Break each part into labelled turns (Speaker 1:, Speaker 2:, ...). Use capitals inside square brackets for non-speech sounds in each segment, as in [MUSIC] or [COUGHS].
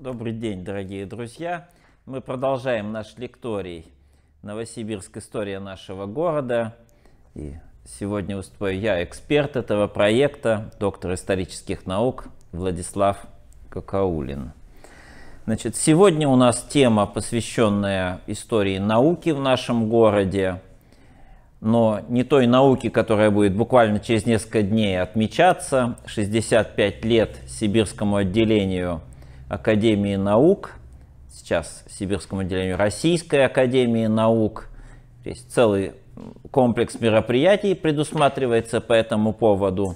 Speaker 1: Добрый день, дорогие друзья! Мы продолжаем наш лекторий «Новосибирск. История нашего города». И сегодня устрою я, эксперт этого проекта, доктор исторических наук Владислав Какаулин. Значит, сегодня у нас тема, посвященная истории науки в нашем городе, но не той науки, которая будет буквально через несколько дней отмечаться, 65 лет Сибирскому отделению – Академии наук, сейчас Сибирскому отделению Российской Академии наук. есть целый комплекс мероприятий предусматривается по этому поводу.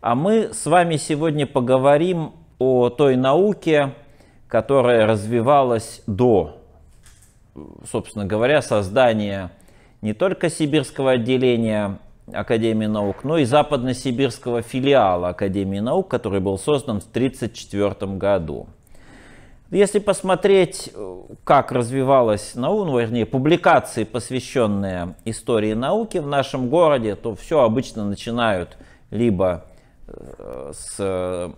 Speaker 1: А мы с вами сегодня поговорим о той науке, которая развивалась до, собственно говоря, создания не только Сибирского отделения Академии наук, но и западносибирского филиала Академии наук, который был создан в 1934 году. Если посмотреть, э, как развивалась наука, ну, вернее, публикации, посвященные истории науки в нашем городе, то все обычно начинают либо э, с э,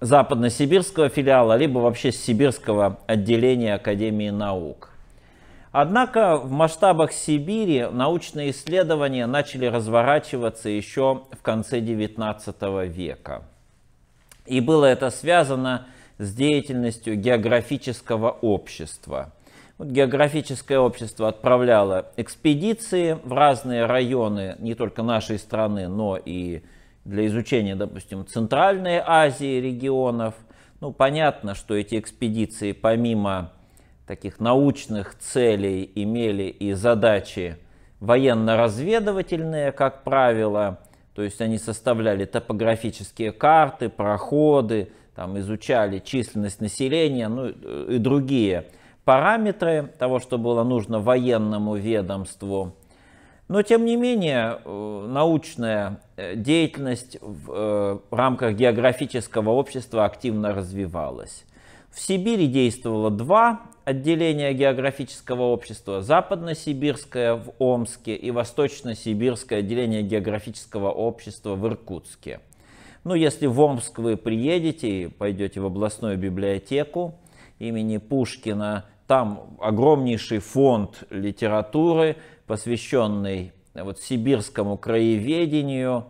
Speaker 1: западносибирского филиала, либо вообще с сибирского отделения Академии наук. Однако в масштабах Сибири научные исследования начали разворачиваться еще в конце XIX века. И было это связано с с деятельностью географического общества. Вот географическое общество отправляло экспедиции в разные районы не только нашей страны, но и для изучения, допустим, Центральной Азии регионов. Ну, понятно, что эти экспедиции помимо таких научных целей имели и задачи военно-разведывательные, как правило, то есть они составляли топографические карты, проходы, там изучали численность населения, ну и другие параметры того, что было нужно военному ведомству. Но, тем не менее, э, научная э, деятельность в э, рамках географического общества активно развивалась. В Сибири действовало два отделения географического общества. Западно-сибирское в Омске и Восточно-сибирское отделение географического общества в Иркутске. Ну, если в Омск вы приедете и пойдете в областную библиотеку имени Пушкина, там огромнейший фонд литературы, посвященный вот сибирскому краеведению,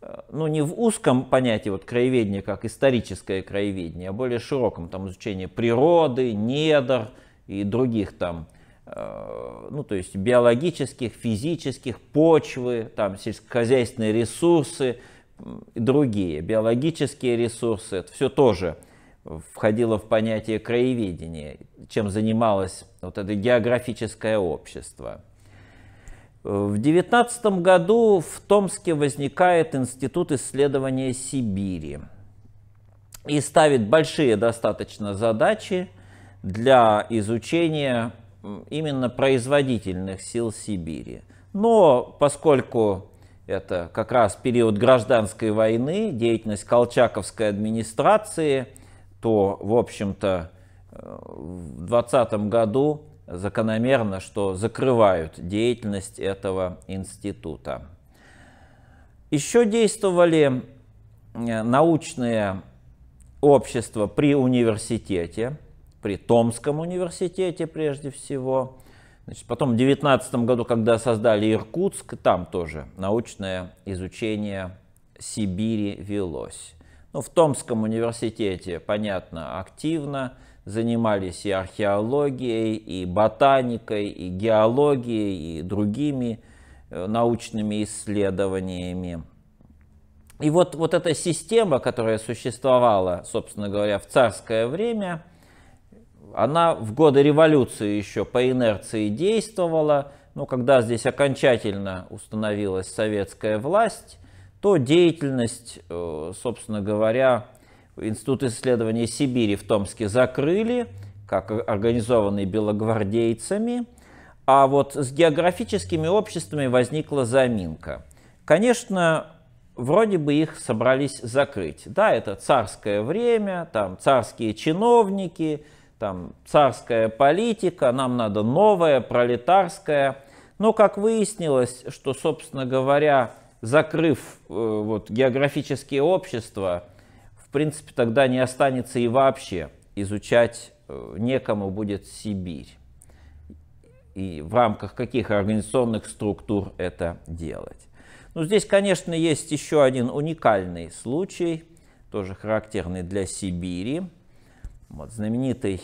Speaker 1: э, ну, не в узком понятии вот краеведения, как историческое краеведение, а более широком, там, изучение природы, недр и других там, э, ну, то есть биологических, физических, почвы, там, сельскохозяйственные ресурсы, другие, биологические ресурсы, это все тоже входило в понятие краеведения, чем занималось вот это географическое общество. В 19 году в Томске возникает Институт исследования Сибири и ставит большие достаточно задачи для изучения именно производительных сил Сибири. Но поскольку это как раз период гражданской войны, деятельность колчаковской администрации, то, в общем-то, э, в 2020 году закономерно, что закрывают деятельность этого института. Еще действовали э, научные общества при университете, при Томском университете прежде всего, Значит, потом в 19 году, когда создали Иркутск, там тоже научное изучение Сибири велось. Ну, в Томском университете, понятно, активно занимались и археологией, и ботаникой, и геологией, и другими э, научными исследованиями. И вот, вот эта система, которая существовала, собственно говоря, в царское время – она в годы революции еще по инерции действовала, но ну, когда здесь окончательно установилась советская власть, то деятельность, э, собственно говоря, Институт исследования Сибири в Томске закрыли, как организованный белогвардейцами, а вот с географическими обществами возникла заминка. Конечно, вроде бы их собрались закрыть. Да, это царское время, там царские чиновники – там царская политика, нам надо новая, пролетарская. Но, как выяснилось, что, собственно говоря, закрыв э, вот, географические общества, в принципе, тогда не останется и вообще изучать э, некому будет Сибирь. И в рамках каких организационных структур это делать. Но ну, здесь, конечно, есть еще один уникальный случай, тоже характерный для Сибири. Вот, знаменитый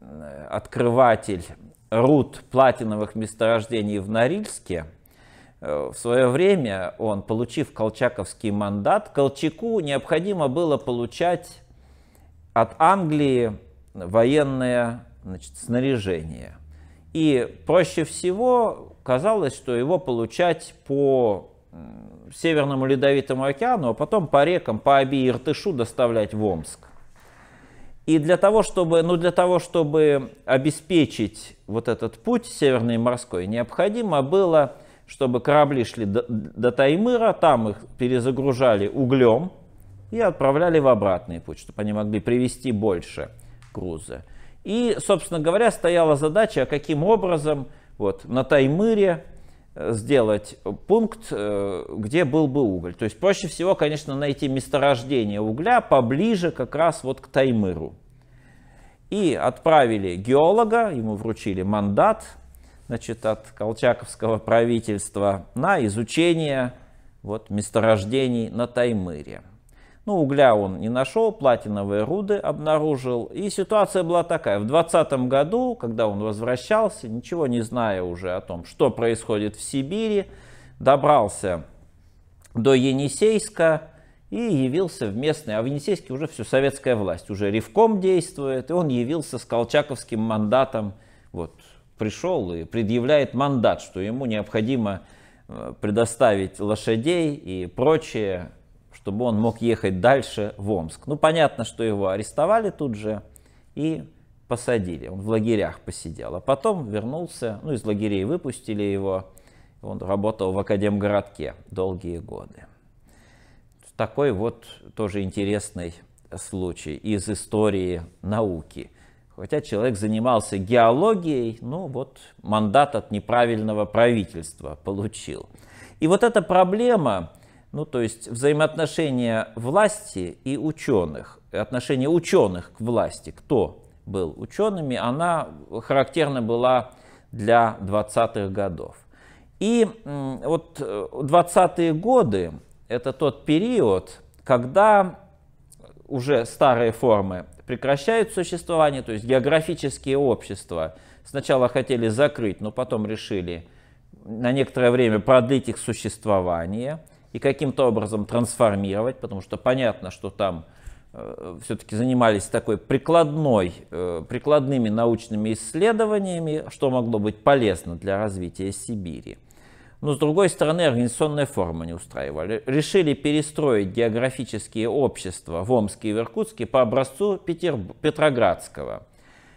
Speaker 1: э, открыватель руд платиновых месторождений в Норильске, э, в свое время он, получив колчаковский мандат, Колчаку необходимо было получать от Англии военное значит, снаряжение. И проще всего казалось, что его получать по Северному Ледовитому океану, а потом по рекам, по Аби и Иртышу доставлять в Омск. И для того, чтобы, ну, для того, чтобы обеспечить вот этот путь северный морской, необходимо было, чтобы корабли шли до, до Таймыра, там их перезагружали углем и отправляли в обратный путь, чтобы они могли привезти больше груза. И, собственно говоря, стояла задача, а каким образом вот, на Таймыре сделать пункт, э, где был бы уголь. То есть проще всего, конечно, найти месторождение угля поближе как раз вот к Таймыру. И отправили геолога, ему вручили мандат значит, от колчаковского правительства на изучение вот, месторождений на Таймыре. Ну, угля он не нашел, платиновые руды обнаружил. И ситуация была такая. В 2020 году, когда он возвращался, ничего не зная уже о том, что происходит в Сибири, добрался до Енисейска и явился в местный... А в Енисейске уже все советская власть, уже Ревком действует. И он явился с колчаковским мандатом. Вот, пришел и предъявляет мандат, что ему необходимо э, предоставить лошадей и прочее чтобы он мог ехать дальше в Омск. Ну, понятно, что его арестовали тут же и посадили. Он в лагерях посидел, а потом вернулся, ну, из лагерей выпустили его. Он работал в Академгородке долгие годы. Такой вот тоже интересный случай из истории науки. Хотя человек занимался геологией, ну вот мандат от неправильного правительства получил. И вот эта проблема ну, то есть взаимоотношения власти и ученых, отношение ученых к власти, кто был учеными, она характерна была для 20-х годов. И вот 20-е э, годы – это тот период, когда уже старые формы прекращают существование, то есть географические общества сначала хотели закрыть, но потом решили на некоторое время продлить их существование – и каким-то образом трансформировать, потому что понятно, что там э, все-таки занимались такой прикладной, э, прикладными научными исследованиями, что могло быть полезно для развития Сибири. Но, с другой стороны, организационная форма не устраивали. Решили перестроить географические общества в Омске и в Иркутске по образцу Петер... Петроградского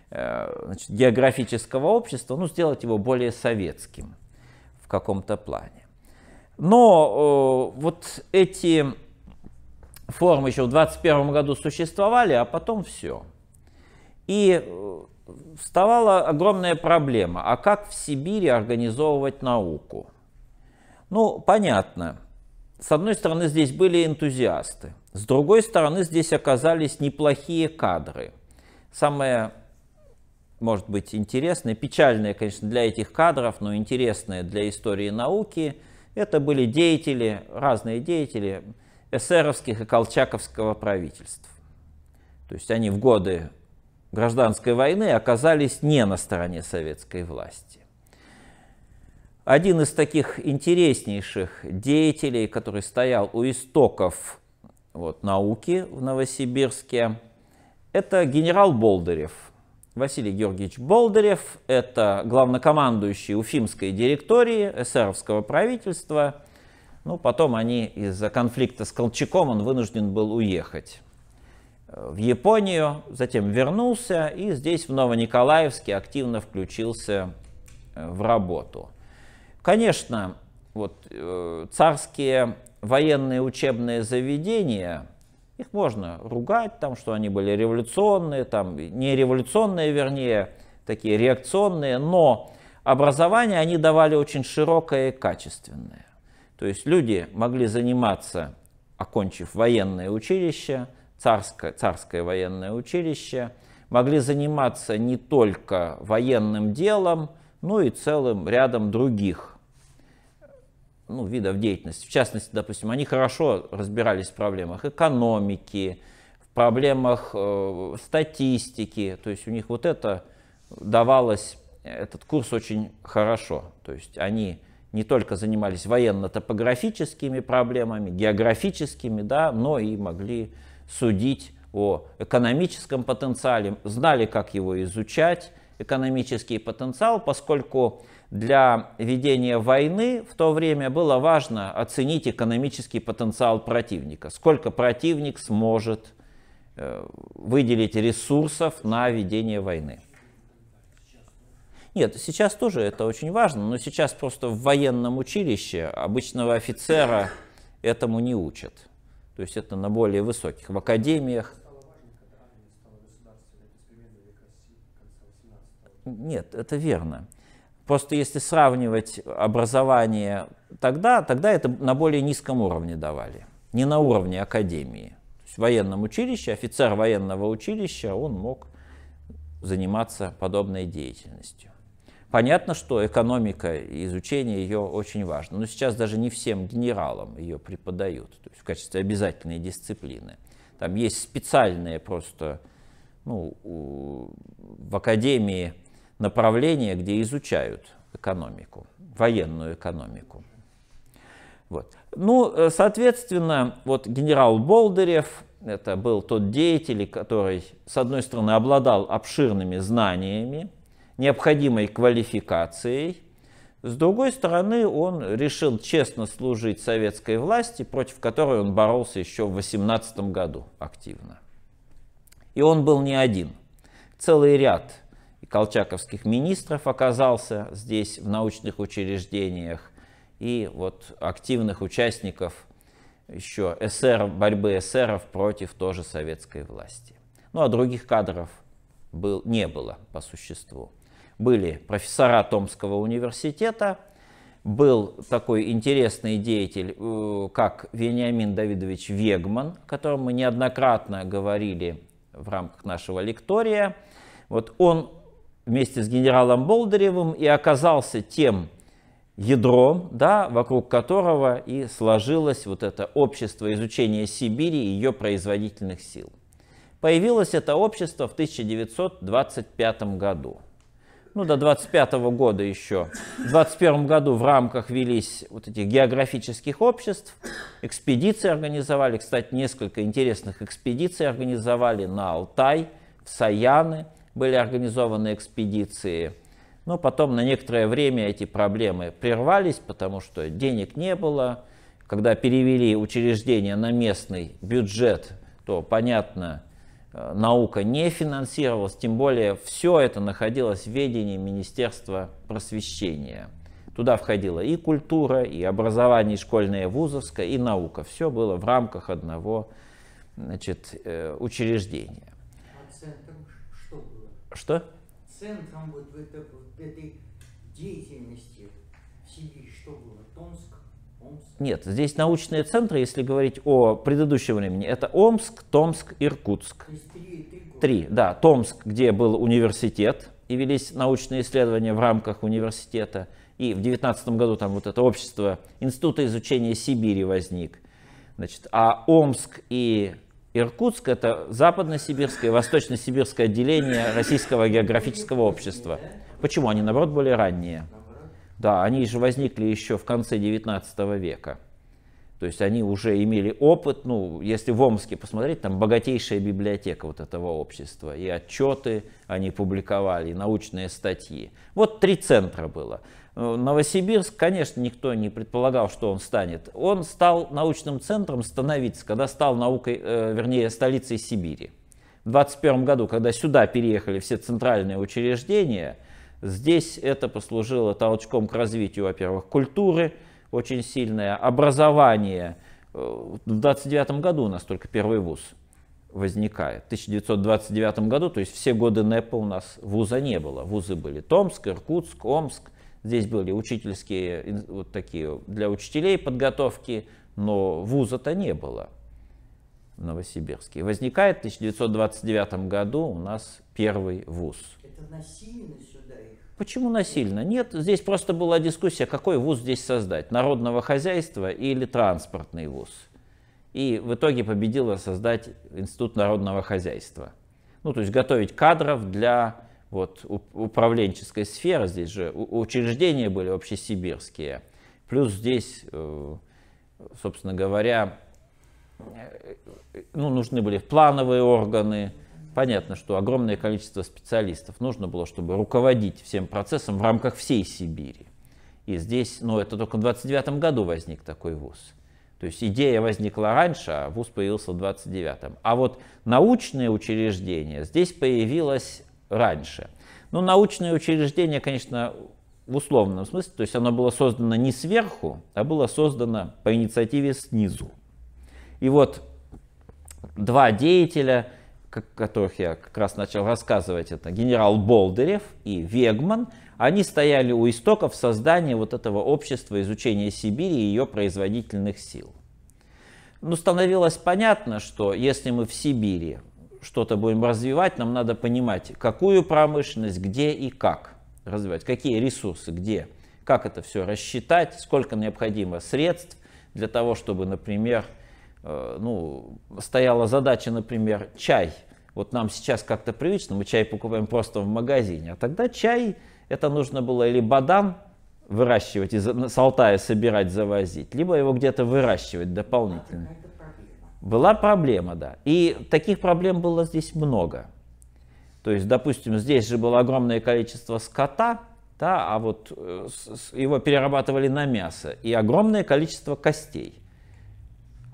Speaker 1: э, значит, географического общества, ну, сделать его более советским в каком-то плане. Но э, вот эти формы еще в 21 году существовали, а потом все. И э, вставала огромная проблема, а как в Сибири организовывать науку? Ну, понятно. С одной стороны, здесь были энтузиасты. С другой стороны, здесь оказались неплохие кадры. Самое, может быть, интересное, печальное, конечно, для этих кадров, но интересное для истории науки – это были деятели, разные деятели эсеровских и колчаковского правительств. То есть они в годы гражданской войны оказались не на стороне советской власти. Один из таких интереснейших деятелей, который стоял у истоков вот, науки в Новосибирске, это генерал Болдырев – Василий Георгиевич Болдырев, это главнокомандующий Уфимской директории эсеровского правительства. Ну, потом они из-за конфликта с Колчаком он вынужден был уехать э, в Японию, затем вернулся и здесь, в Новониколаевске, активно включился э, в работу. Конечно, вот э, царские военные учебные заведения – их можно ругать, там, что они были революционные, там, не революционные, вернее, такие реакционные, но образование они давали очень широкое и качественное. То есть люди могли заниматься, окончив военное училище, царское, царское военное училище, могли заниматься не только военным делом, но и целым рядом других ну, видов деятельности. В частности, допустим, они хорошо разбирались в проблемах экономики, в проблемах э, статистики. То есть у них вот это давалось, этот курс очень хорошо. То есть они не только занимались военно-топографическими проблемами, географическими, да, но и могли судить о экономическом потенциале, знали, как его изучать, экономический потенциал, поскольку для ведения войны в то время было важно оценить экономический потенциал противника. Сколько противник сможет э, выделить ресурсов на ведение войны. Нет, сейчас тоже это очень важно, но сейчас просто в военном училище обычного офицера этому не учат. То есть это на более высоких. В академиях Нет, это верно. Просто если сравнивать образование тогда, тогда это на более низком уровне давали. Не на уровне академии. То есть в военном училище, офицер военного училища, он мог заниматься подобной деятельностью. Понятно, что экономика и изучение ее очень важно. Но сейчас даже не всем генералам ее преподают то есть в качестве обязательной дисциплины. Там есть специальные просто ну, в академии направление, где изучают экономику, военную экономику. Вот. Ну, э, соответственно, вот генерал Болдырев, это был тот деятель, который, с одной стороны, обладал обширными знаниями, необходимой квалификацией, с другой стороны, он решил честно служить советской власти, против которой он боролся еще в 18 году активно. И он был не один. Целый ряд колчаковских министров оказался здесь, в научных учреждениях, и вот активных участников еще эсер, борьбы эсеров против тоже советской власти. Ну а других кадров был, не было по существу. Были профессора Томского университета, был такой интересный деятель, э, как Вениамин Давидович Вегман, о котором мы неоднократно говорили в рамках нашего лектория. Вот он вместе с генералом Болдыревым и оказался тем ядром, да, вокруг которого и сложилось вот это общество изучения Сибири и ее производительных сил. Появилось это общество в 1925 году. Ну, до 25 года еще. В 21 году в рамках велись вот этих географических обществ. Экспедиции организовали, кстати, несколько интересных экспедиций организовали на Алтай, в Саяны – были организованы экспедиции. Но потом на некоторое время эти проблемы прервались, потому что денег не было. Когда перевели учреждение на местный бюджет, то, понятно, э, наука не финансировалась, тем более все это находилось в ведении Министерства просвещения. Туда входила и культура, и образование, и школьное, вузовское, и наука. Все было в рамках одного значит, э, учреждения. Что? Центром вот в, это, в этой деятельности в Сибири что было? Томск? Омск? Нет, здесь научные центры, если говорить о предыдущем времени, это Омск, Томск, Иркутск. То есть три, три, года. три, да. Томск, где был университет, и велись научные исследования в рамках университета. И в 19 году там вот это общество Института изучения Сибири возник. Значит, а Омск и Иркутск – это западно-сибирское и восточно-сибирское отделение Российского географического общества. Почему? Они, наоборот, более ранние. Да, они же возникли еще в конце 19 века. То есть они уже имели опыт, ну, если в Омске посмотреть, там богатейшая библиотека вот этого общества. И отчеты они публиковали, и научные статьи. Вот три центра было. Э, Новосибирск, конечно, никто не предполагал, что он станет. Он стал научным центром становиться, когда стал наукой, э, вернее, столицей Сибири. В 21 году, когда сюда переехали все центральные учреждения, здесь это послужило толчком к развитию, во-первых, культуры, очень сильное образование. Э, в 29 году у нас только первый вуз возникает. В 1929 году, то есть все годы НЭПа у нас вуза не было. Вузы были Томск, Иркутск, Омск – Здесь были учительские, вот такие, для учителей подготовки, но вуза-то не было в Новосибирске. Возникает в 1929 году у нас первый вуз. Это насильно сюда их? Почему насильно? Нет, здесь просто была дискуссия, какой вуз здесь создать, народного хозяйства или транспортный вуз. И в итоге победила создать Институт народного хозяйства. Ну, то есть готовить кадров для вот, управленческая сфера, здесь же учреждения были общесибирские, плюс здесь, э, собственно говоря, э, ну, нужны были плановые органы, понятно, что огромное количество специалистов нужно было, чтобы руководить всем процессом в рамках всей Сибири. И здесь, ну, это только в 29 году возник такой вуз. То есть идея возникла раньше, а вуз появился в 29-м. А вот научное учреждение здесь появилось раньше. Но ну, научное учреждение, конечно, в условном смысле, то есть оно было создано не сверху, а было создано по инициативе снизу. И вот два деятеля, которых я как раз начал рассказывать, это генерал Болдырев и Вегман, они стояли у истоков создания вот этого общества изучения Сибири и ее производительных сил. Но ну, становилось понятно, что если мы в Сибири что-то будем развивать, нам надо понимать, какую промышленность, где и как развивать, какие ресурсы, где, как это все рассчитать, сколько необходимо средств для того, чтобы, например, э, ну, стояла задача, например, чай. Вот нам сейчас как-то привычно, мы чай покупаем просто в магазине, а тогда чай, это нужно было или бадан выращивать, из, с Алтая собирать, завозить, либо его где-то выращивать дополнительно. А была проблема, да. И таких проблем было здесь много. То есть, допустим, здесь же было огромное количество скота, да, а вот э, его перерабатывали на мясо, и огромное количество костей.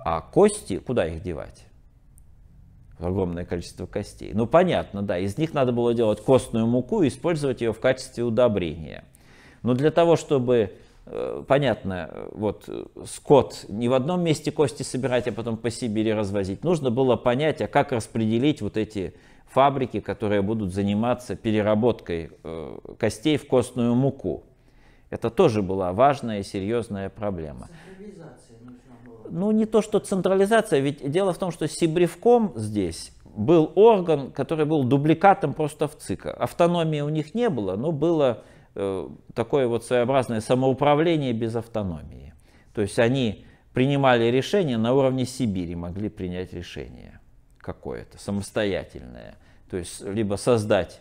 Speaker 1: А кости, куда их девать? Огромное количество костей. Ну, понятно, да, из них надо было делать костную муку и использовать ее в качестве удобрения. Но для того, чтобы Э, понятно, вот э, скот не в одном месте кости собирать, а потом по Сибири развозить. Нужно было понять, а как распределить вот эти фабрики, которые будут заниматься переработкой э, костей в костную муку. Это тоже была важная и серьезная проблема. Ну, не то, что централизация, ведь дело в том, что Сибревком здесь был орган, который был дубликатом просто в ЦИКа. Автономии у них не было, но было Э, такое вот своеобразное самоуправление без автономии. То есть они принимали решения на уровне Сибири, могли принять решение какое-то самостоятельное. То есть либо создать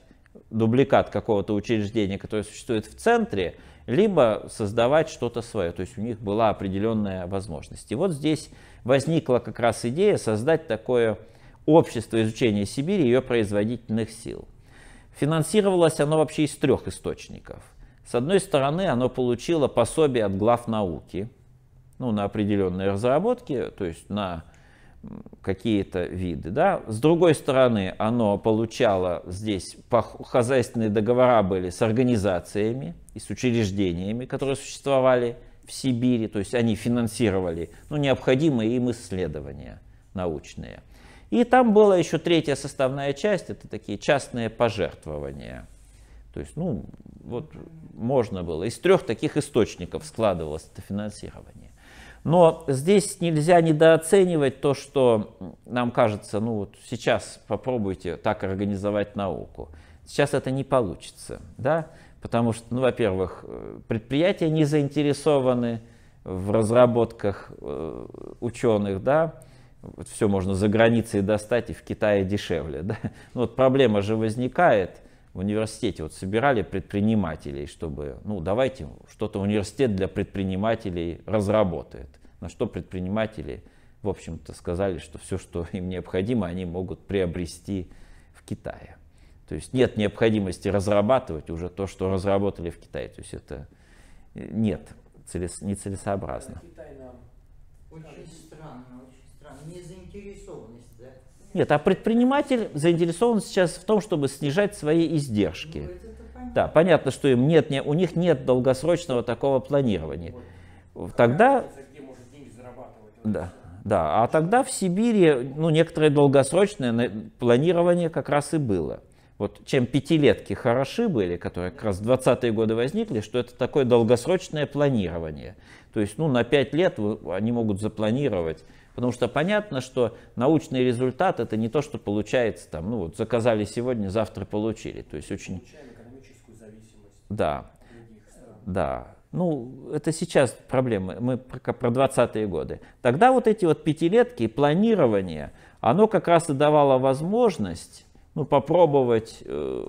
Speaker 1: дубликат какого-то учреждения, которое существует в центре, либо создавать что-то свое. То есть у них была определенная возможность. И вот здесь возникла как раз идея создать такое общество изучения Сибири и ее производительных сил. Финансировалось оно вообще из трех источников. С одной стороны, оно получило пособие от глав науки, ну, на определенные разработки, то есть на какие-то виды. Да? С другой стороны, оно получало здесь, хозяйственные договора были с организациями и с учреждениями, которые существовали в Сибири, то есть они финансировали ну, необходимые им исследования научные. И там была еще третья составная часть, это такие частные пожертвования. То есть, ну, вот можно было. Из трех таких источников складывалось это финансирование. Но здесь нельзя недооценивать то, что нам кажется, ну вот сейчас попробуйте так организовать науку. Сейчас это не получится, да, потому что, ну, во-первых, э, предприятия не заинтересованы в разработках э, ученых, да, вот все можно за границей достать и в Китае дешевле. Да? [LAUGHS] Ну, вот проблема же возникает в университете. Вот собирали предпринимателей, чтобы, ну, давайте что-то университет для предпринимателей разработает. На что предприниматели, в общем-то, сказали, что все, что [LAUGHS] им необходимо, они могут приобрести в Китае. То есть нет необходимости разрабатывать уже то, что разработали в Китае. То есть это э, нет, целес, нецелесообразно. Китай нам очень странно не заинтересованность, да? Нет, а предприниматель заинтересован сейчас в том, чтобы снижать свои издержки. Ну, понятно. Да, понятно, что им нет, не, у них нет долгосрочного такого планирования. Вот. Тогда... А да. Да, а тогда в Сибири ну, некоторое долгосрочное планирование как раз и было. Вот чем пятилетки хороши были, которые как раз в 20-е годы возникли, что это такое долгосрочное планирование. То есть ну, на пять лет они могут запланировать Потому что понятно, что научный результат это не то, что получается там, ну вот заказали сегодня, завтра получили. То есть очень... Да. Да. Ну, это сейчас проблемы, мы про, про 20-е годы. Тогда вот эти вот пятилетки, планирование, оно как раз и давало возможность ну, попробовать э,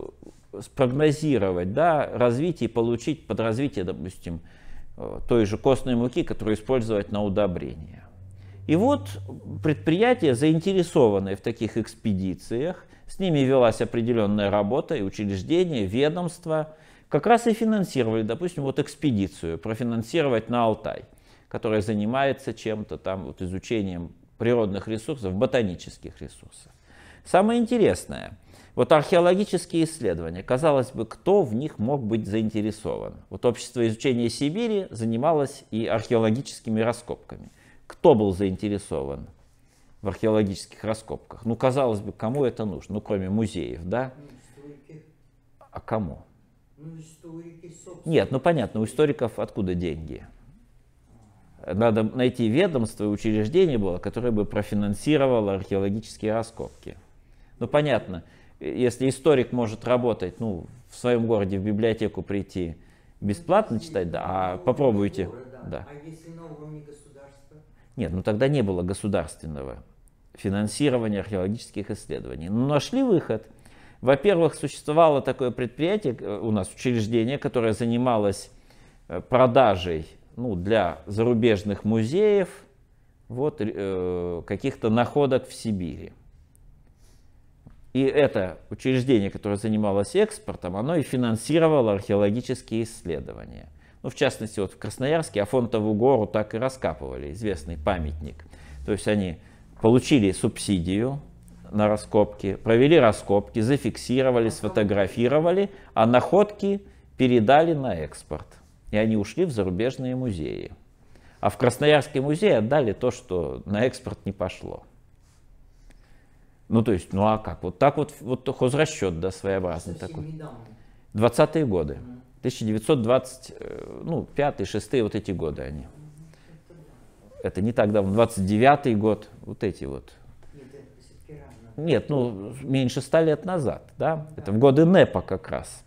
Speaker 1: спрогнозировать да, развитие и получить под развитие, допустим, э, той же костной муки, которую использовать на удобрение. И вот предприятия, заинтересованные в таких экспедициях, с ними велась определенная работа, и учреждения, ведомства, как раз и финансировали, допустим, вот экспедицию, профинансировать на Алтай, которая занимается чем-то там, вот изучением природных ресурсов, ботанических ресурсов. Самое интересное, вот археологические исследования, казалось бы, кто в них мог быть заинтересован? Вот общество изучения Сибири занималось и археологическими раскопками – кто был заинтересован в археологических раскопках? Ну, казалось бы, кому это нужно? Ну, кроме музеев, да? А кому? Нет, ну понятно, у историков откуда деньги? Надо найти ведомство и учреждение было, которое бы профинансировало археологические раскопки. Ну, понятно, если историк может работать, ну, в своем городе в библиотеку прийти бесплатно читать, да, а попробуйте. да. А если на уровне государства? Нет, ну тогда не было государственного финансирования археологических исследований. Но ну, нашли выход. Во-первых, существовало такое предприятие, э, у нас учреждение, которое занималось э, продажей ну, для зарубежных музеев вот, э, каких-то находок в Сибири. И это учреждение, которое занималось экспортом, оно и финансировало археологические исследования. Ну, в частности, вот в Красноярске Афонтову гору так и раскапывали, известный памятник. То есть они получили субсидию на раскопки, провели раскопки, зафиксировали, сфотографировали, а находки передали на экспорт. И они ушли в зарубежные музеи. А в Красноярский музей отдали то, что на экспорт не пошло. Ну, то есть, ну а как? Вот так вот, вот хозрасчет, да, своеобразный такой. 20-е годы. Mm. 1925 э, ну, 6 вот эти годы они. Это не так давно, 29 год, вот эти вот. Нет, ну, меньше ста лет назад, да? Это в годы НЭПа как раз.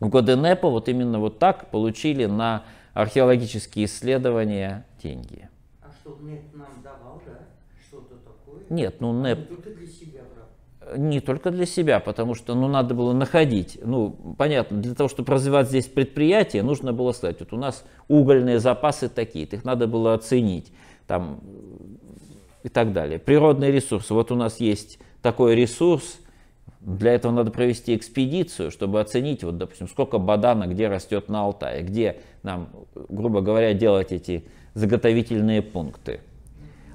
Speaker 1: В годы НЭПа вот именно вот так получили на археологические исследования деньги. А что НЭП нам давал, да? Что-то такое? Нет, ну а НЭП не только для себя, потому что ну, надо было находить. Ну, понятно, для того, чтобы развивать здесь предприятие, нужно было сказать, вот у нас угольные запасы такие, их надо было оценить там, и так далее. Природные ресурсы. Вот у нас есть такой ресурс, для этого надо провести экспедицию, чтобы оценить, вот, допустим, сколько бадана где растет на Алтае, где нам, грубо говоря, делать эти заготовительные пункты.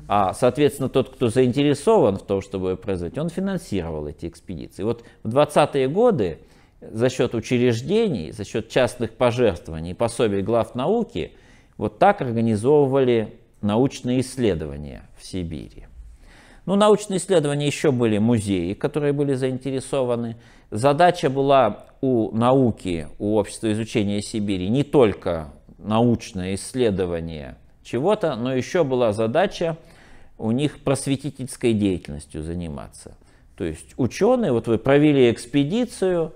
Speaker 1: А, соответственно, тот, кто заинтересован в том, чтобы произойти, он финансировал эти экспедиции. Вот в 20-е годы за счет учреждений, за счет частных пожертвований пособий глав науки, вот так организовывали научные исследования в Сибири. Ну, научные исследования еще были музеи, которые были заинтересованы. Задача была у науки, у общества изучения Сибири не только научное исследование чего-то, но еще была задача у них просветительской деятельностью заниматься. То есть ученые, вот вы провели экспедицию,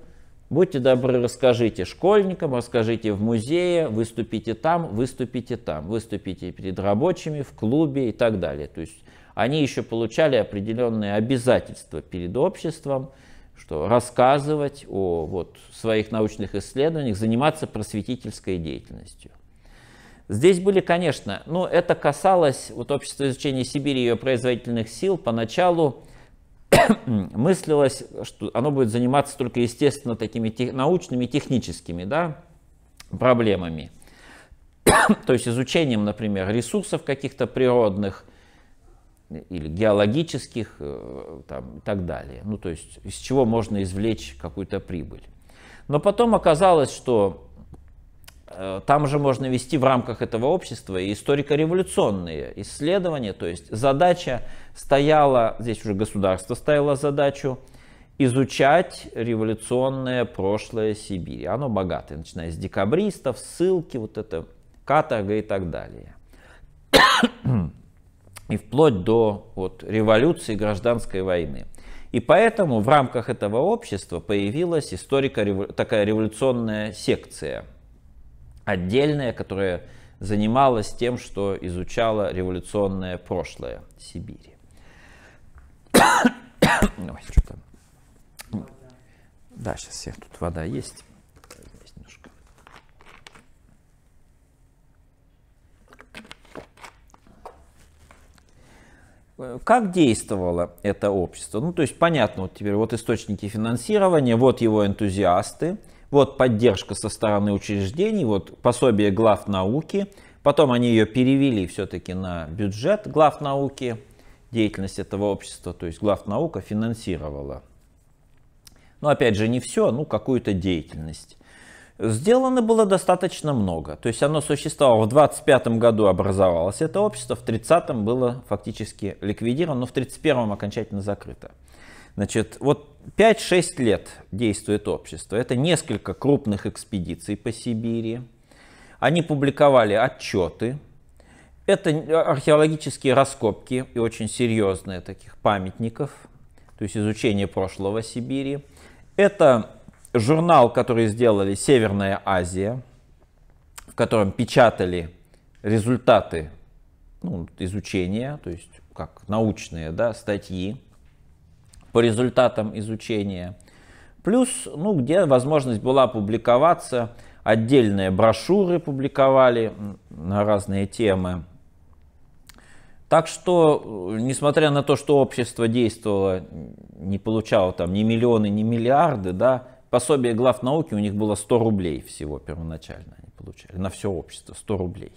Speaker 1: будьте добры, расскажите школьникам, расскажите в музее, выступите там, выступите там, выступите перед рабочими, в клубе и так далее. То есть они еще получали определенные обязательства перед обществом, что рассказывать о вот, своих научных исследованиях, заниматься просветительской деятельностью. Здесь были, конечно, но ну, это касалось вот общества изучения Сибири и ее производительных сил. Поначалу [COUGHS] мыслилось, что оно будет заниматься только, естественно, такими тех, научными, техническими да, проблемами. [COUGHS] То есть изучением, например, ресурсов каких-то природных или геологических э, там, и так далее. Ну, то есть из чего можно извлечь какую-то прибыль. Но потом оказалось, что Э, там же можно вести в рамках этого общества и историко-революционные исследования. То есть задача стояла, здесь уже государство ставило задачу изучать революционное прошлое Сибири. Оно богатое, начиная с декабристов, ссылки, вот это, каторга и так далее. И вплоть до вот, революции гражданской войны. И поэтому в рамках этого общества появилась историко-такая революционная секция – отдельная, которая занималась тем, что изучала революционное прошлое Сибири. [COUGHS] Ой, что-то... Да, сейчас я тут вода есть. Как действовало это общество? Ну, то есть, понятно, вот теперь вот источники финансирования, вот его энтузиасты – вот поддержка со стороны учреждений, вот пособие глав науки. Потом они ее перевели все-таки на бюджет глав науки. Деятельность этого общества, то есть глав наука финансировала. Но опять же не все, ну какую-то деятельность. Сделано было достаточно много. То есть оно существовало в 25 году образовалось это общество, в 30 было фактически ликвидировано, но в 31 окончательно закрыто. Значит, вот 5-6 лет действует общество. Это несколько крупных экспедиций по Сибири. Они публиковали отчеты. Это археологические раскопки и очень серьезные таких памятников, то есть изучение прошлого Сибири. Это журнал, который сделали Северная Азия, в котором печатали результаты ну, изучения, то есть как научные да, статьи по результатам изучения. Плюс, ну, где возможность была публиковаться, отдельные брошюры публиковали на разные темы. Так что, э, несмотря на то, что общество действовало, не получало там ни миллионы, ни миллиарды, да, пособие глав науки у них было 100 рублей всего первоначально они получали, на все общество 100 рублей.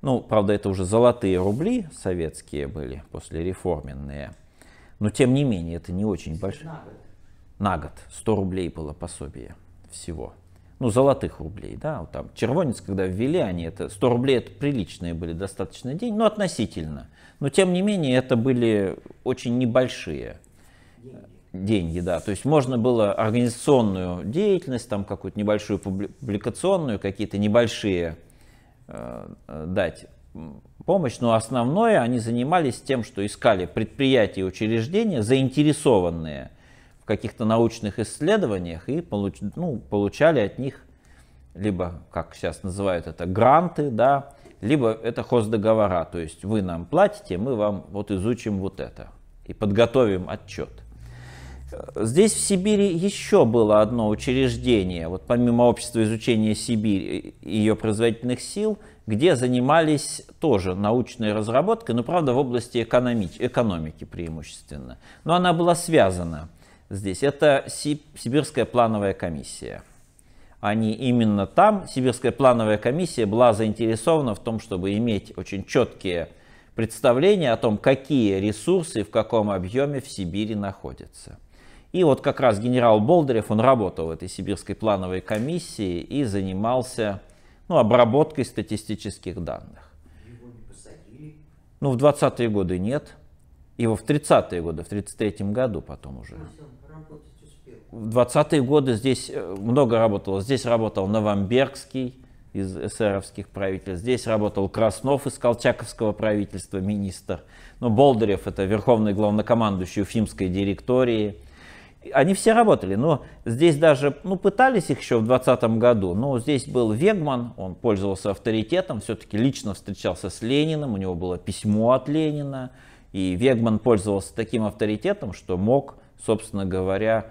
Speaker 1: Ну, правда, это уже золотые рубли советские были, послереформенные. реформенные. Но тем не менее, это не очень большое. На год. На год 100 рублей было пособие всего. Ну, золотых рублей, да, вот там червонец, когда ввели, они это, 100 рублей это приличные были достаточно деньги, но ну, относительно. Но тем не менее, это были очень небольшие э, деньги, да. То есть можно было организационную деятельность, там какую-то небольшую публикационную, какие-то небольшие э, э дать помощь, но основное они занимались тем, что искали предприятия и учреждения, заинтересованные в каких-то научных исследованиях и получ, ну, получали от них либо, как сейчас называют это, гранты, да, либо это хоздоговора, то есть вы нам платите, мы вам вот изучим вот это и подготовим отчет. Здесь в Сибири еще было одно учреждение, вот помимо общества изучения Сибири и ее производительных сил, где занимались тоже научной разработкой, но правда в области экономи экономики преимущественно. Но она была связана здесь. Это Сибирская плановая комиссия. Они именно там, Сибирская плановая комиссия была заинтересована в том, чтобы иметь очень четкие представления о том, какие ресурсы в каком объеме в Сибири находятся. И вот как раз генерал Болдырев, он работал в этой сибирской плановой комиссии и занимался ну, обработкой статистических данных. Ну, в 20-е годы нет. Его в 30-е годы, в 33-м году потом уже. В 20-е годы здесь э, много работало. Здесь работал Новомбергский из эсеровских правительств. Здесь работал Краснов из Колчаковского правительства, министр. Ну, Болдырев, это верховный главнокомандующий Уфимской директории. Они все работали, но здесь даже, ну, пытались их еще в 2020 году, но здесь был Вегман, он пользовался авторитетом, все-таки лично встречался с Лениным, у него было письмо от Ленина, и Вегман пользовался таким авторитетом, что мог, собственно говоря,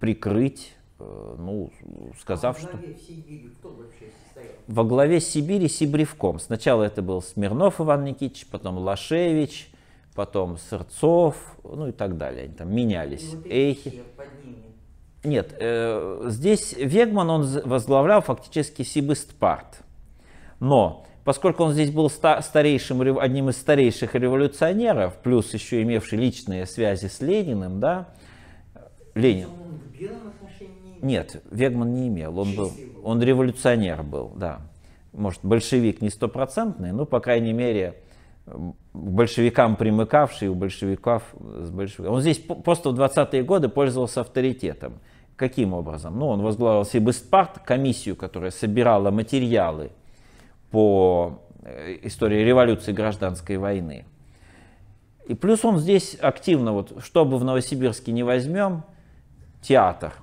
Speaker 1: прикрыть э, ну, сказав, а во что... Сибири, во главе Сибири Сибревком. Сначала это был Смирнов Иван Никитич, потом Лашевич, потом Сырцов, ну и так далее. Они там менялись. Вот Эйхи. Нет, э, здесь Вегман, он возглавлял фактически Сибистпарт. Но поскольку он здесь был старейшим, одним из старейших революционеров, плюс еще имевший личные связи с Лениным, да, Ленин. Нет, Вегман не имел, он был, он революционер был, да. Может, большевик не стопроцентный, но, по крайней мере, большевикам примыкавший, у большевиков с большевиками. Он здесь просто в 20-е годы пользовался авторитетом. Каким образом? Ну, он возглавил Сибистпарт, комиссию, которая собирала материалы по э, истории революции гражданской войны. И плюс он здесь активно, вот, что бы в Новосибирске не возьмем, театр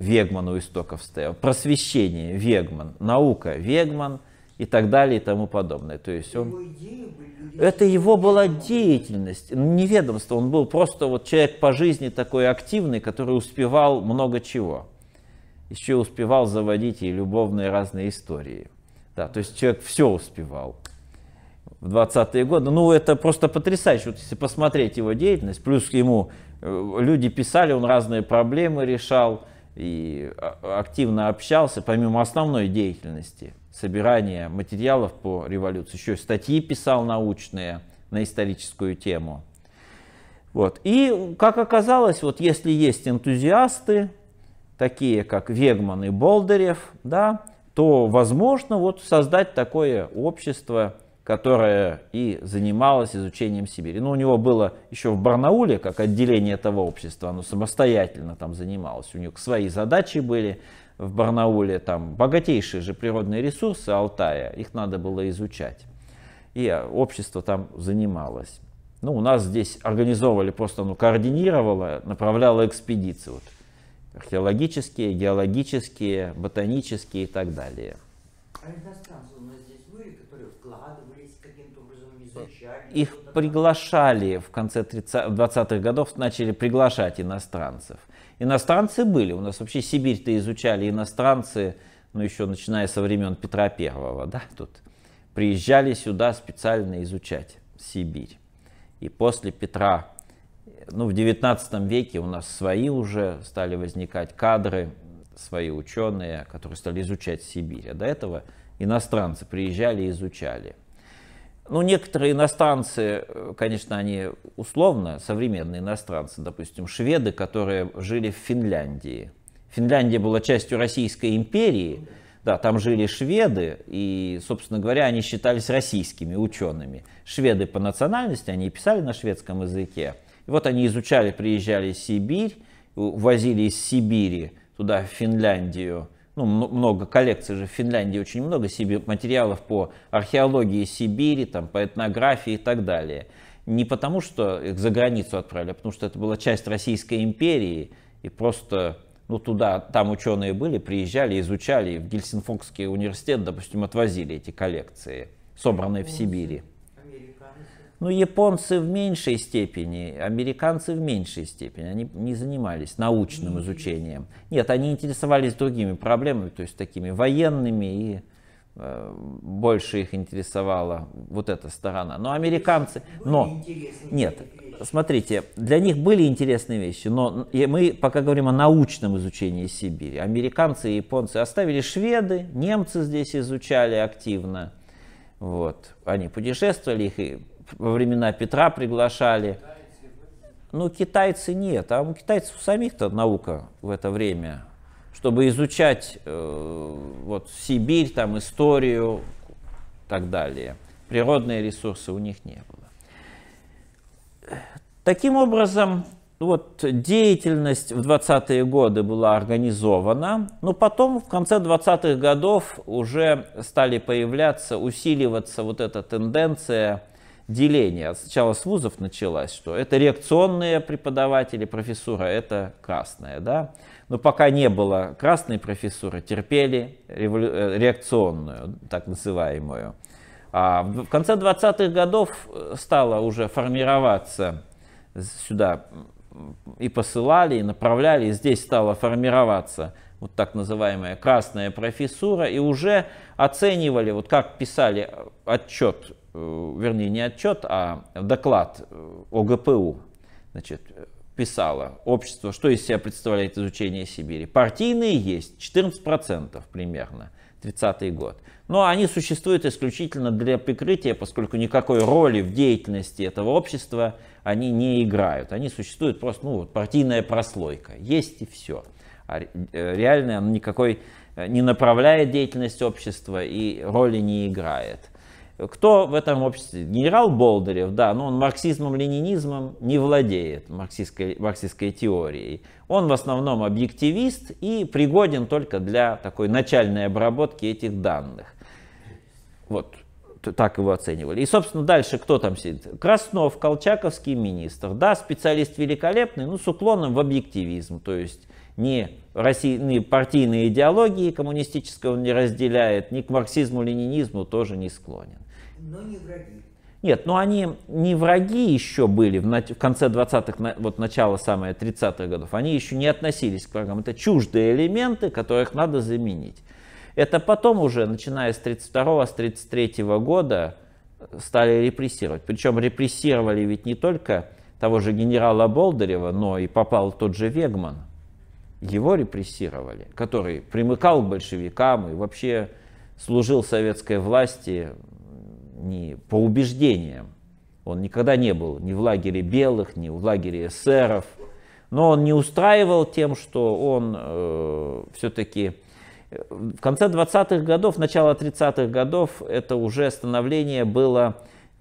Speaker 1: Вегман у истоков стоял, просвещение Вегман, наука Вегман – и так далее и тому подобное. То есть он... Это его была деятельность, ну, не ведомство, он был просто вот человек по жизни такой активный, который успевал много чего. Еще успевал заводить и любовные разные истории. Да, то есть человек все успевал в 20-е годы. Ну, это просто потрясающе, вот если посмотреть его деятельность, плюс ему э, люди писали, он разные проблемы решал, и а, активно общался, помимо основной деятельности, собирания материалов по революции, еще статьи писал научные на историческую тему. Вот. И, как оказалось, вот если есть энтузиасты, такие как Вегман и Болдырев, да, то возможно вот создать такое общество которая и занималась изучением Сибири. Ну, у него было еще в Барнауле, как отделение этого общества, оно самостоятельно там занималось. У него свои задачи были в Барнауле, там богатейшие же природные ресурсы Алтая, их надо было изучать. И общество там занималось. Ну, у нас здесь организовывали, просто ну, координировало, направляло экспедиции. Вот, археологические, геологические, ботанические и так далее. А их приглашали в конце 20-х годов, начали приглашать иностранцев. Иностранцы были, у нас вообще Сибирь-то изучали иностранцы, ну еще начиная со времен Петра Первого, да, тут приезжали сюда специально изучать Сибирь. И после Петра, ну в 19 веке у нас свои уже стали возникать кадры, свои ученые, которые стали изучать Сибирь. А до этого иностранцы приезжали и изучали – ну, некоторые иностранцы, э, конечно, они условно, современные иностранцы, допустим, шведы, которые жили в Финляндии. Финляндия была частью Российской империи, да, там жили шведы, и, собственно говоря, они считались российскими учеными. Шведы по национальности, они писали на шведском языке. И вот они изучали, приезжали в Сибирь, возили из Сибири туда, в Финляндию, ну, много коллекций же в Финляндии, очень много себе материалов по археологии Сибири, там, по этнографии и так далее. Не потому, что их за границу отправили, а потому что это была часть Российской империи, и просто ну, туда, там ученые были, приезжали, изучали, в Гельсинфокский университет, допустим, отвозили эти коллекции, собранные в Сибири. Ну, японцы в меньшей степени, американцы в меньшей степени. Они не занимались научным изучением. Нет, они интересовались другими проблемами, то есть такими военными и э, больше их интересовала вот эта сторона. Но американцы... Но... Нет, смотрите, для них были интересные вещи, но мы пока говорим о научном изучении Сибири. Американцы и японцы оставили шведы, немцы здесь изучали активно. Вот. Они путешествовали, их и во времена Петра приглашали. Ну, китайцы нет, а у китайцев самих-то наука в это время, чтобы изучать э, вот Сибирь, там историю и так далее. Природные ресурсы у них не было. Таким образом, вот деятельность в 20-е годы была организована, но потом в конце 20-х годов уже стали появляться, усиливаться вот эта тенденция – деление. Сначала с вузов началось, что это реакционные преподаватели, профессура это красная, да. Но пока не было красной профессуры, терпели э, реакционную, так называемую. А в конце 20-х годов э, стало уже формироваться сюда и посылали, и направляли, и здесь стала формироваться вот так называемая красная профессура, и уже оценивали, вот как писали э, отчет Э, вернее, не отчет, а доклад э, ОГПУ, значит, писала общество, что из себя представляет изучение Сибири. Партийные есть 14% примерно, 30-й год. Но они существуют исключительно для прикрытия, поскольку никакой роли в деятельности этого общества они не играют. Они существуют просто, ну, вот партийная прослойка. Есть и все. А э, реально никакой не направляет деятельность общества и роли не играет. Кто в этом обществе? Генерал Болдырев, да, но он марксизмом-ленинизмом не владеет, марксистской, марксистской теорией. Он в основном объективист и пригоден только для такой начальной обработки этих данных. Вот, так его оценивали. И, собственно, дальше кто там сидит? Краснов, Колчаковский министр. Да, специалист великолепный, но с уклоном в объективизм, то есть не Российные партийные идеологии коммунистического он не разделяет, ни к марксизму-ленинизму тоже не склонен. Но не враги. Нет, но ну они не враги еще были в, в конце 20-х, вот начало самое 30-х годов. Они еще не относились к врагам. Это чуждые элементы, которых надо заменить. Это потом уже, начиная с 32-го, с 33-го года, э, стали репрессировать. Причем репрессировали ведь не только того же генерала Болдырева, но и попал тот же Вегман его репрессировали, который примыкал к большевикам и вообще служил советской власти не по убеждениям. Он никогда не был ни в лагере белых, ни в лагере эсеров. Но он не устраивал тем, что он э, все-таки э, в конце 20-х годов, начало 30-х годов это уже становление было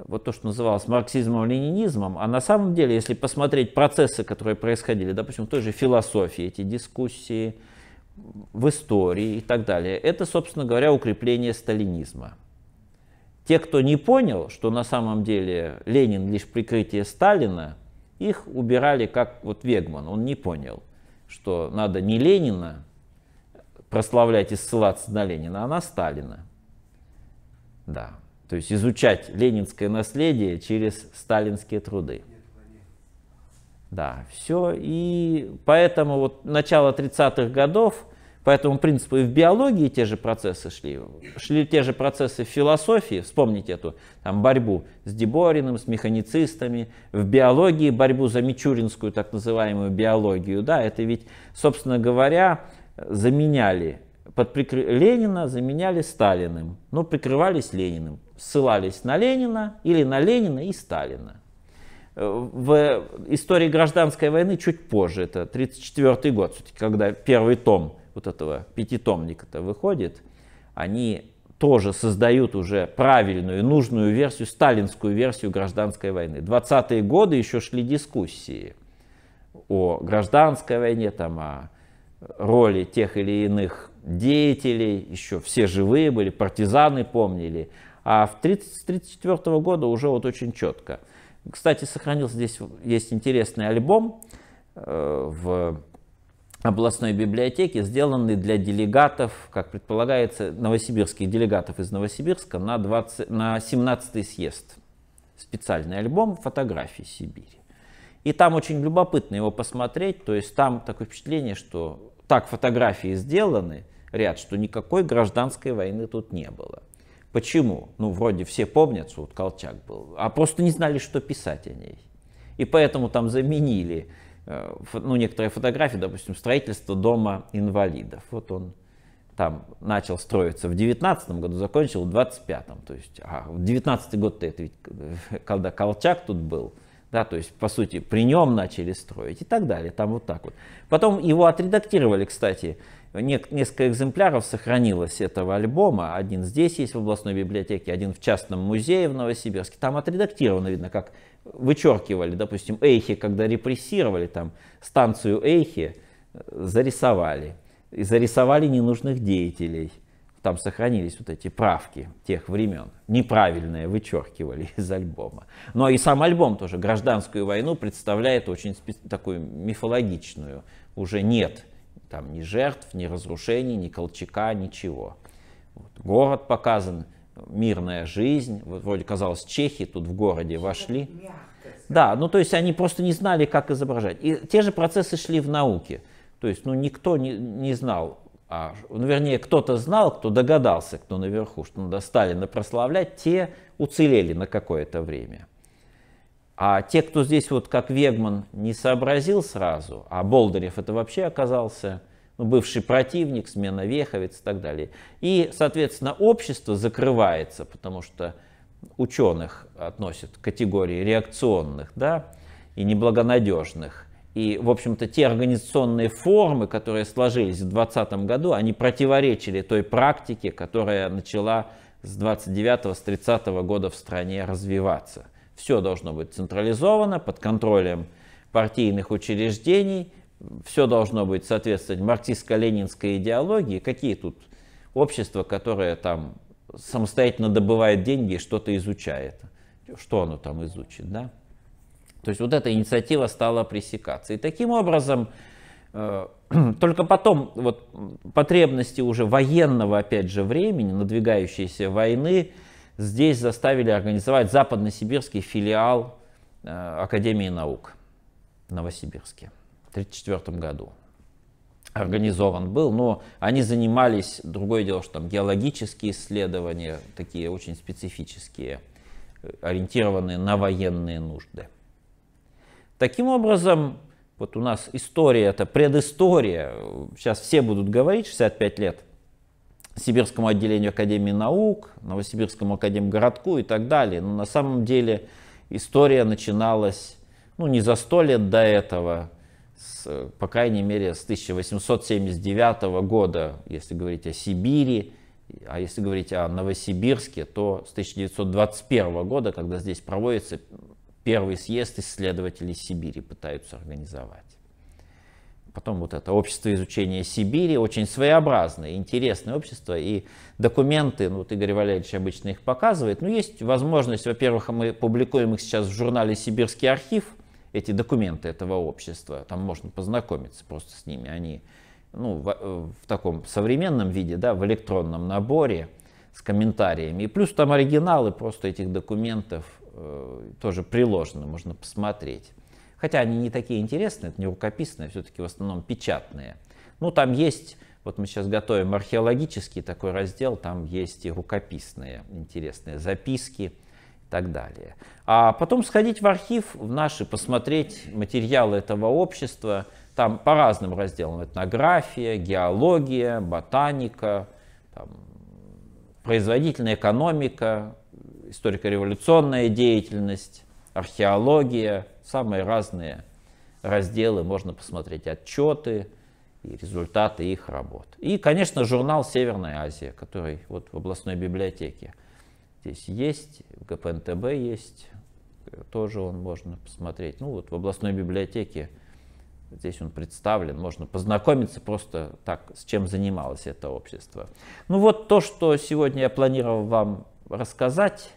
Speaker 1: вот то, что называлось марксизмом-ленинизмом, а на самом деле, если посмотреть процессы, которые происходили, допустим, в той же философии, эти дискуссии в истории и так далее, это, собственно говоря, укрепление сталинизма. Те, кто не понял, что на самом деле Ленин лишь прикрытие Сталина, их убирали как вот Вегман, он не понял, что надо не Ленина прославлять и ссылаться на Ленина, а на Сталина. Да. То есть изучать ленинское наследие через сталинские труды. Да, все. И поэтому вот начало 30-х годов, по этому принципу и в биологии те же процессы шли, шли те же процессы в философии, вспомните эту там, борьбу с Дебориным, с механицистами, в биологии борьбу за мичуринскую так называемую биологию, да, это ведь, собственно говоря, заменяли, под прикры... Ленина заменяли Сталиным, но ну, прикрывались Лениным ссылались на Ленина или на Ленина и Сталина. Э, в истории гражданской войны чуть позже, это 1934 год, когда первый том вот этого пятитомника-то выходит, они тоже создают уже правильную, нужную версию, сталинскую версию гражданской войны. 20-е годы еще шли дискуссии о гражданской войне, там, о роли тех или иных деятелей, еще все живые были, партизаны помнили. А в 1934 года уже вот очень четко. Кстати, сохранился здесь есть интересный альбом э, в областной библиотеке, сделанный для делегатов, как предполагается, новосибирских делегатов из Новосибирска на, 20, на 17 съезд. Специальный альбом фотографий Сибири. И там очень любопытно его посмотреть, то есть там такое впечатление, что так фотографии сделаны, ряд, что никакой гражданской войны тут не было. Почему? Ну, вроде все помнят, что вот Колчак был, а просто не знали, что писать о ней. И поэтому там заменили э, ну, некоторые фотографии, допустим, строительство дома инвалидов. Вот он там начал строиться в 19 году, закончил в 25-м. То есть, а, в 19 год-то это ведь, э, [LAUGHS] когда Колчак тут был, да, то есть, по сути, при нем начали строить и так далее, там вот так вот. Потом его отредактировали, кстати, несколько экземпляров сохранилось этого альбома. Один здесь есть в областной библиотеке, один в частном музее в Новосибирске. Там отредактировано видно, как вычеркивали, допустим, Эйхи, когда репрессировали, там станцию Эйхи э, зарисовали. И зарисовали ненужных деятелей. Там сохранились вот эти правки тех времен. Неправильные вычеркивали из альбома. Но ну, а и сам альбом тоже гражданскую войну представляет очень такую мифологичную. Уже нет там ни жертв, ни разрушений, ни Колчака, ничего. Вот. Город показан, мирная жизнь. Вот вроде казалось, чехи тут в городе вошли. Да, ну то есть они просто не знали, как изображать. И те же процессы шли в науке. То есть, ну никто не, не знал, а, ну, вернее, кто-то знал, кто догадался, кто наверху, что надо Сталина прославлять, те уцелели на какое-то время. А те, кто здесь вот как Вегман не сообразил сразу, а Болдырев это вообще оказался ну, бывший противник, смена веховец и так далее. И, соответственно, общество закрывается, потому что ученых относят к категории реакционных да, и неблагонадежных. И, в общем-то, те организационные формы, которые сложились в 2020 году, они противоречили той практике, которая начала с 29-30 года в стране развиваться. Все должно быть централизовано, под контролем партийных учреждений, все должно быть соответствовать марксистско-ленинской идеологии. Какие тут общества, которое там самостоятельно добывает деньги и что-то изучает? Что оно там изучит, да? То есть вот эта инициатива стала пресекаться. И таким образом, э, [CLEARS THROAT] только потом вот, потребности уже военного, опять же, времени, надвигающейся войны, здесь заставили организовать западносибирский филиал э, Академии наук в Новосибирске в 1934 году. Организован был, но они занимались, другое дело, что там геологические исследования, такие очень специфические, э, ориентированные на военные нужды. Таким образом, вот у нас история, это предыстория, сейчас все будут говорить 65 лет – Сибирскому отделению Академии наук, Новосибирскому академгородку и так далее. Но на самом деле история начиналась ну, не за сто лет до этого, с, по крайней мере, с 1879 года, если говорить о Сибири, а если говорить о Новосибирске, то с 1921 года, когда здесь проводится первый съезд исследователей Сибири, пытаются организовать. Потом вот это общество изучения Сибири, очень своеобразное, интересное общество. И документы, ну вот Игорь Валерьевич обычно их показывает. Но есть возможность, во-первых, мы публикуем их сейчас в журнале «Сибирский архив», эти документы этого общества. Там можно познакомиться просто с ними. Они ну, в, э, в таком современном виде, да, в электронном наборе с комментариями. И плюс там оригиналы просто этих документов э, тоже приложены, можно посмотреть. Хотя они не такие интересные, это не рукописные, все-таки в основном печатные. Ну, там есть, вот мы сейчас готовим археологический такой раздел, там есть и рукописные интересные записки и так далее. А потом сходить в архив в наши, посмотреть материалы этого общества, там по разным разделам, этнография, геология, ботаника, там, производительная экономика, историко-революционная деятельность, археология – самые разные разделы, можно посмотреть отчеты и результаты их работ. И, конечно, журнал «Северная Азия», который вот в областной библиотеке здесь есть, в ГПНТБ есть, э, тоже он можно посмотреть. Ну вот в областной библиотеке здесь он представлен, можно познакомиться просто так, с чем занималось это общество. Ну вот то, что сегодня я планировал вам рассказать.